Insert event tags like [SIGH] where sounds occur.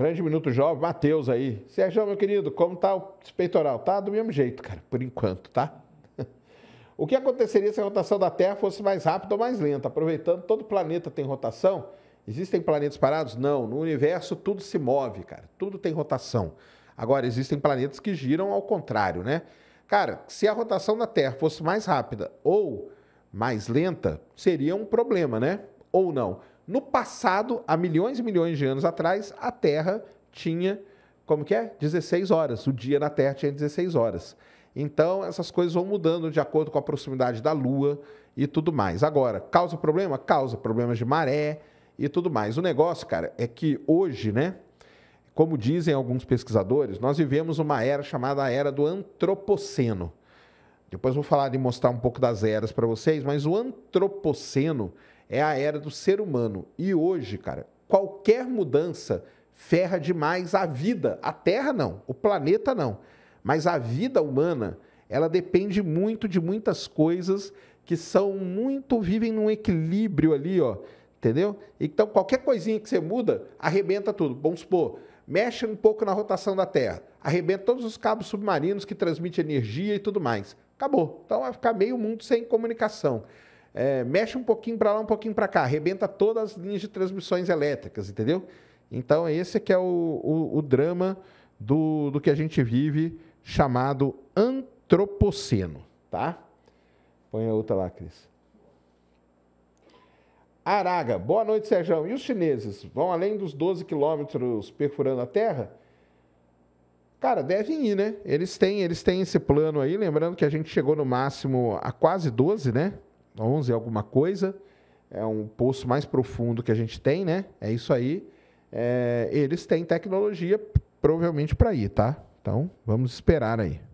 Grande Minuto Jovem, Matheus aí. Sérgio, meu querido, como tá o peitoral? Tá do mesmo jeito, cara, por enquanto, tá? [LAUGHS] O que aconteceria se a rotação da Terra fosse mais rápida ou mais lenta? Aproveitando, todo planeta tem rotação. Existem planetas parados? Não. No universo tudo se move, cara. Tudo tem rotação. Agora, existem planetas que giram ao contrário, né? Cara, se a rotação da Terra fosse mais rápida ou mais lenta, seria um problema, né? Ou não. No passado, há milhões e milhões de anos atrás, a Terra tinha, como que é? 16 horas. O dia na Terra tinha 16 horas. Então, essas coisas vão mudando de acordo com a proximidade da Lua e tudo mais. Agora, causa problema? Causa problemas de maré e tudo mais. O negócio, cara, é que hoje, né? Como dizem alguns pesquisadores, nós vivemos uma era chamada a era do antropoceno. Depois vou falar de mostrar um pouco das eras para vocês, mas o antropoceno é a era do ser humano. E hoje, cara, qualquer mudança ferra demais a vida. A Terra não, o planeta não. Mas a vida humana, ela depende muito de muitas coisas que são muito vivem num equilíbrio ali, ó, entendeu? Então qualquer coisinha que você muda, arrebenta tudo. Vamos supor, mexe um pouco na rotação da Terra, arrebenta todos os cabos submarinos que transmitem energia e tudo mais. Acabou. Então vai ficar meio mundo sem comunicação é, mexe um pouquinho para lá, um pouquinho para cá, arrebenta todas as linhas de transmissões elétricas, entendeu? Então, esse que é o, o, o drama do, do que a gente vive, chamado antropoceno, tá? Põe a outra lá, Cris. Araga, boa noite, Sérgio. E os chineses vão além dos 12 quilômetros perfurando a Terra? Cara, devem ir, né? Eles têm, eles têm esse plano aí, lembrando que a gente chegou no máximo a quase 12, né? 11 alguma coisa, é um poço mais profundo que a gente tem, né? É isso aí. É, eles têm tecnologia provavelmente para ir, tá? Então, vamos esperar aí.